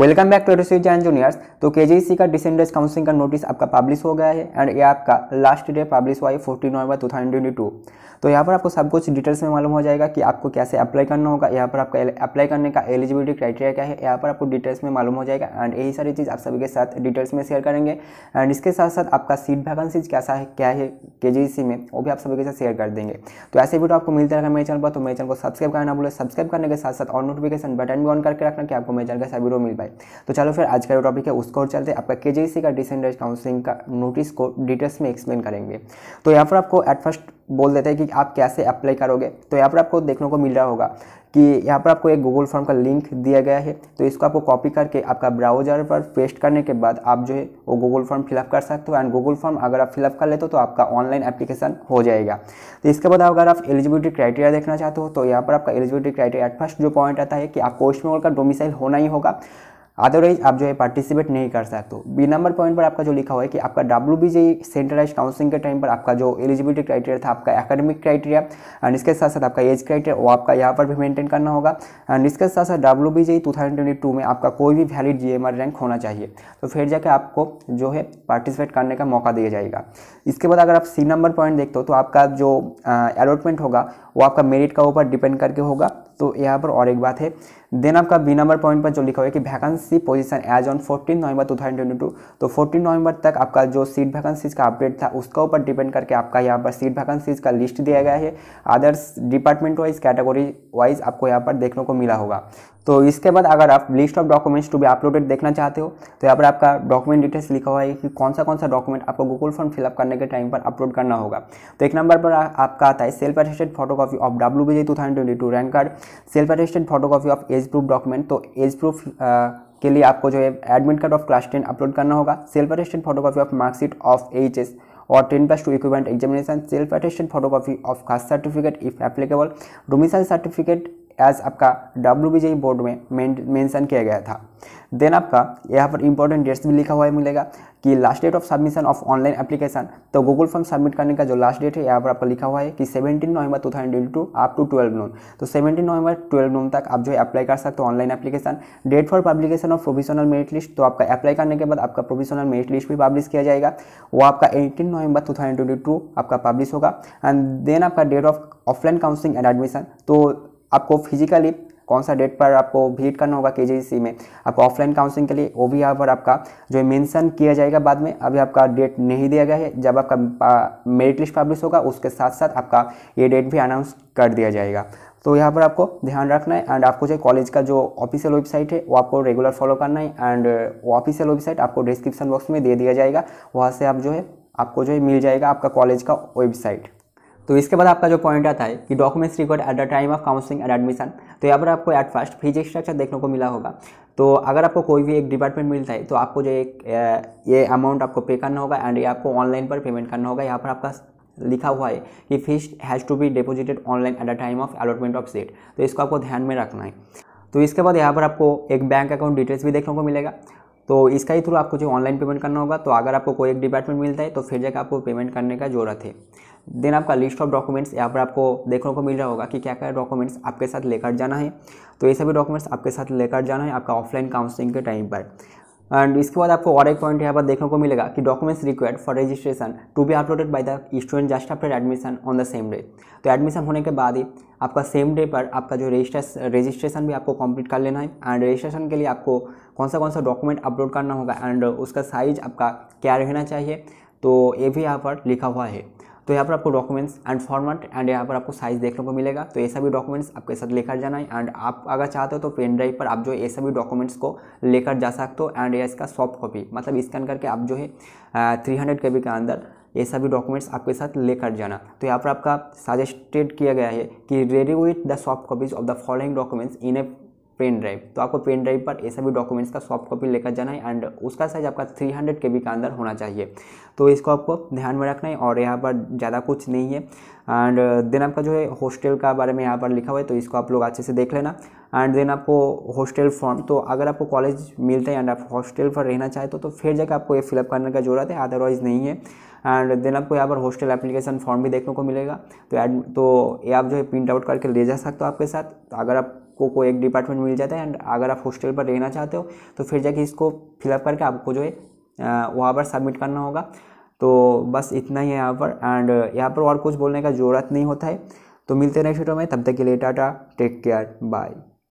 welcome back to रिसीव जैन juniors तो के जी सी का डिसेंडर्स काउंसिलिंग का नोटिस आपका पब्लिश हो गया है एंड ये आपका लास्ट डे पब्लिश हुआ है fourteen November two thousand twenty two तो यहाँ पर आपको सब कुछ डिटेल्स में मालूम हो जाएगा कि आपको कैसे अप्लाई करना होगा यहाँ पर आपका अप्लाई करने का एलिजिबिलिटी क्राइटेरिया क्या है यहाँ पर आपको डिटेल्स में मालूम हो जाएगा एंड यही सारी चीज़ आप सभी के साथ डिटेल्स में शेयर करेंगे एंड इसके साथ साथ आपका सीट वैकेंसीज कैसा है क्या है के में वो भी आप सभी के साथ शेयर कर देंगे तो ऐसे वीडियो आपको मिलता रहेगा मेरे चैनल पर तो मेरे चैनल को सब्सक्राइब करना बोले सब्सक्राइब करने के साथ साथ और नोटिफिकेशन बटन भी ऑन करके रखना कि आपको मेरे चैनल का सभी वीडियो मिल पाए पाए तो चलो फिर आज का जो टॉपिक है उसको और चलते हैं आपका के का डिसेंडेज काउंसिलिंग का नोटिस को डिटेल्स में एक्सप्लेन करेंगे तो यहाँ पर आपको एट फर्स्ट बोल देते हैं कि आप कैसे अप्लाई करोगे तो यहाँ पर आपको देखने को मिल रहा होगा कि यहाँ पर आपको एक गूगल फॉर्म का लिंक दिया गया है तो इसको आपको कॉपी करके आपका ब्राउजर पर पेस्ट करने के बाद आप जो है वो गूगल फॉर्म फिलअप कर सकते हो एंड गूगल फॉर्म अगर आप फिलअप कर लेते हो तो आपका ऑनलाइन एप्लीकेशन हो जाएगा तो इसके बाद अगर आप एलिजिबिलिटी क्राइटेरिया देखना चाहते हो तो यहाँ पर आपका एलिजिबिलिटी क्राइटेरिया एट फर्स्ट जो पॉइंट आता है कि आपको वेस्ट बंगाल का डोमिसाइल होना ही होगा अदरवाइज आप जो है पार्टिसिपेट नहीं कर सकते बी नंबर पॉइंट पर आपका जो लिखा हुआ है कि आपका W B J centralize counselling के टाइम पर आपका जो एलिजिबिलिटी क्राइटेरिया था आपका एकेडमिक क्राइटेरिया एंड इसके साथ साथ आपका एज क्राइटेरिया वो आपका यहाँ पर भी मेंटेन करना होगा एंड इसके साथ साथ W B J two thousand twenty two में आपका कोई भी valid G M R rank होना चाहिए तो फिर जाकर आपको जो है पार्टिसिपेट करने का मौका दिया जाएगा इसके बाद अगर आप सी नंबर पॉइंट देखते हो तो आपका जो अलॉटमेंट होगा वो आपका मेरिट का ऊपर डिपेंड करके होगा तो यहाँ पर और एक बात है देन आपका बी नंबर पॉइंट पर जो लिखा हुआ है कि vacancy position as on fourteen November two thousand twenty two तो फोर्टीन नवंबर तक आपका जो सीट वैकेंसीज का अपडेट था उसका ऊपर डिपेंड करके आपका यहाँ पर सीट वैकेंसीज का लिस्ट दिया गया है others department wise category wise आपको यहाँ पर देखने को मिला होगा तो इसके बाद अगर आप list of documents to be uploaded देखना चाहते हो तो यहाँ पर आपका डॉक्यूमेंट डिटेल्स लिखा हुआ है कि कौन सा कौन सा डॉक्यूमेंट आपको गूगल फॉर्म फिलअप करने के टाइम पर अपलोड करना होगा तो एक नंबर पर आपका आता है self attested photocopy of W B J two thousand twenty two rank card self attested photocopy of age age proof document तो एज प्रूफ के लिए आपको जो है admit card of class ten upload करना होगा self attested photocopy of marksheet of H S और ten plus two equivalent examination self attested photocopy of caste certificate if applicable domicile certificate as आपका W board में mention किया गया था then आपका यहाँ पर इंपॉर्टेंट डेट्स भी लिखा हुआ है मिलेगा कि last date of submission of online application तो गूगल फॉर्म सबमिट करने का जो लास्ट डेट है यहाँ पर आपका लिखा हुआ है कि 17 नवंबर 2022 अप टू 12 नून तो 17 नवंबर 12 नून तक आप जो है अप्लाई कर सकते हो online application date for publication of provisional merit list तो आपका अप्लाई करने के बाद आपका प्रोविजनल मेरिट लिस्ट भी पब्लिश किया जाएगा वो आपका एटीन नवंबर टू आपका पब्लिश होगा एंड देन आपका date of offline counselling and admission तो आपको फिजिकली कौन सा डेट पर आपको विजिट करना होगा के में आपको ऑफलाइन काउंसलिंग के लिए वो भी यहाँ पर आपका जो मेंशन किया जाएगा बाद में अभी आपका डेट नहीं दिया गया है जब आपका मेरिट लिस्ट पब्लिश होगा उसके साथ साथ आपका ये डेट भी अनाउंस कर दिया जाएगा तो यहाँ पर आपको ध्यान रखना है एंड आपको जो कॉलेज का जो ऑफिशियल वेबसाइट है वो आपको रेगुलर फॉलो करना है एंड वो ऑफिशियल वेबसाइट आपको डिस्क्रिप्शन बॉक्स में दे दिया जाएगा वहाँ से आप जो है आपको जो है मिल जाएगा आपका कॉलेज का वेबसाइट तो इसके बाद आपका जो पॉइंट आता है कि documents record at the time of counselling and admission तो यहाँ पर आपको एट फर्स्ट फीस स्ट्रक्चर देखने को मिला होगा तो अगर आपको कोई भी एक डिपार्टमेंट मिलता है तो आपको जो एक ये अमाउंट आपको पे करना होगा एंड ये आपको ऑनलाइन पर पेमेंट करना होगा यहाँ पर आपका लिखा हुआ है कि fees has to be deposited online at the time of allotment of seat तो इसको आपको ध्यान में रखना है तो इसके बाद यहाँ पर आपको एक बैंक अकाउंट डिटेल्स भी देखने को मिलेगा तो इसका ही थ्रू आपको जो ऑनलाइन पेमेंट करना होगा तो अगर आपको कोई एक डिपार्टमेंट मिलता है तो फिर जाकर आपको पेमेंट करने का जरूरत है देन आपका लिस्ट ऑफ डॉक्यूमेंट्स यहाँ पर आपको देखने को मिल रहा होगा कि क्या क्या डॉक्यूमेंट्स आपके साथ लेकर जाना है तो ये सभी डॉक्यूमेंट्स आपके साथ लेकर जाना है आपका ऑफलाइन काउंसलिंग के टाइम पर एंड इसके बाद आपको और एक पॉइंट यहाँ पर देखने को मिलेगा कि documents required for registration to be uploaded by the student just after admission on the same day तो एडमिशन होने के बाद ही आपका सेम डे पर आपका जो रजिस्ट्रेशन रजिस्ट्रेशन भी आपको कंप्लीट कर लेना है एंड रजिस्ट्रेशन के लिए आपको कौन सा कौन सा डॉक्यूमेंट अपलोड करना होगा एंड उसका साइज आपका क्या रहना चाहिए तो ये भी यहाँ पर लिखा हुआ है तो यहाँ पर आपको डॉक्यूमेंट्स एंड फॉर्मेट एंड यहाँ पर आपको साइज़ देखने को मिलेगा तो ये सभी डॉक्यूमेंट्स आपके साथ लेकर जाना है एंड आप अगर चाहते हो तो पेन ड्राइव पर आप जो ये सभी डॉक्यूमेंट्स को लेकर जा सकते हो एंड या इसका सॉफ्ट कॉपी मतलब स्कैन करके आप जो है थ्री हंड्रेड के अंदर ये सभी डॉक्यूमेंट्स आपके साथ लेकर जाना तो यहाँ पर आपका सजेस्टेड किया गया है कि ready with the soft copies of the following documents in a pen drive तो आपको पेन ड्राइव पर ये सभी डॉक्यूमेंट्स का सॉफ्ट कॉपी लेकर जाना है एंड उसका साइज आपका 300 हंड्रेड के बी का अंदर होना चाहिए तो इसको आपको ध्यान में रखना है और यहाँ पर ज़्यादा कुछ नहीं है एंड देन आपका जो है हॉस्टल का बारे में यहाँ पर लिखा हुआ है तो इसको आप लोग अच्छे से देख लेना एंड देन आपको हॉस्टल फॉर्म तो अगर आपको कॉलेज मिलता है एंड आप हॉस्टल पर रहना चाहते तो, तो फिर जाकर आपको ये फिलअप करने का जरूरत है अदरवाइज़ नहीं है एंड देन आपको यहाँ पर हॉस्टल एप्लीकेशन फॉर्म भी देखने को मिलेगा तो एड तो ये आप जो है प्रिंट आउट करके ले जा सकते हो आपके साथ तो अगर आप को कोई एक डिपार्टमेंट मिल जाता है एंड अगर आप हॉस्टल पर रहना चाहते हो तो फिर जाके इसको फिलअप करके आपको जो है वहाँ पर सबमिट करना होगा तो बस इतना ही है यहाँ पर एंड यहाँ पर और कुछ बोलने का ज़रूरत नहीं होता है तो मिलते हैं नेक्स्ट वीडियो में तब तक के लिए टाटा टेक केयर बाय